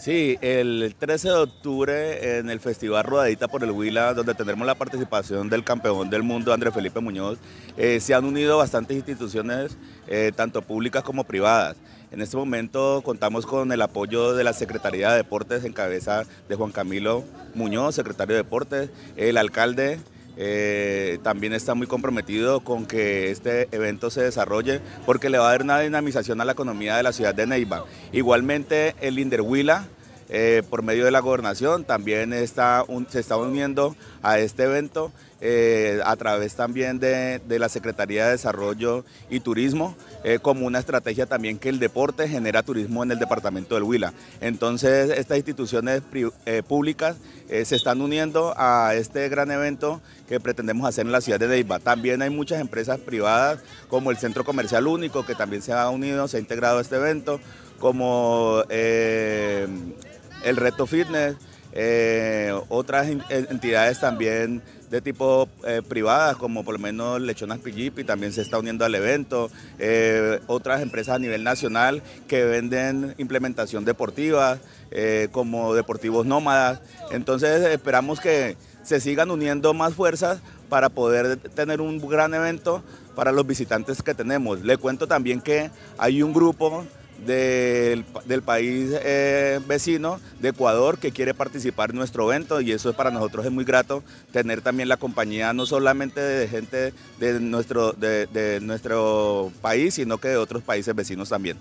Sí, el 13 de octubre en el Festival Rodadita por el Huila, donde tendremos la participación del campeón del mundo, Andrés Felipe Muñoz, eh, se han unido bastantes instituciones, eh, tanto públicas como privadas. En este momento contamos con el apoyo de la Secretaría de Deportes en cabeza de Juan Camilo Muñoz, secretario de Deportes, el alcalde eh, también está muy comprometido con que este evento se desarrolle porque le va a dar una dinamización a la economía de la ciudad de Neiva. Igualmente el Inderhuila eh, por medio de la gobernación, también está se está uniendo a este evento eh, a través también de, la Secretaría de Desarrollo y Turismo, eh, como una estrategia también que el deporte genera turismo en el departamento del Huila. Entonces, estas instituciones públicas se están uniendo a este gran evento que pretendemos hacer en la ciudad de Neiva. También hay muchas empresas privadas, como el Centro Comercial Único, que también se ha unido, se ha integrado a este evento, como el Reto Fitness, eh, otras entidades también de tipo privada eh, privadas, como por lo menos Lechonas Pijipi también se está uniendo al evento, eh, otras empresas a nivel nacional que venden implementación deportiva, como Deportivos Nómadas. Entonces esperamos que se sigan uniendo más fuerzas para poder tener un gran evento para los visitantes que tenemos. Le cuento también que hay un grupo del, país eh, vecino de Ecuador que quiere participar en nuestro evento y eso para nosotros es muy grato tener también la compañía no solamente de gente de nuestro, de nuestro país, sino que de otros países vecinos también.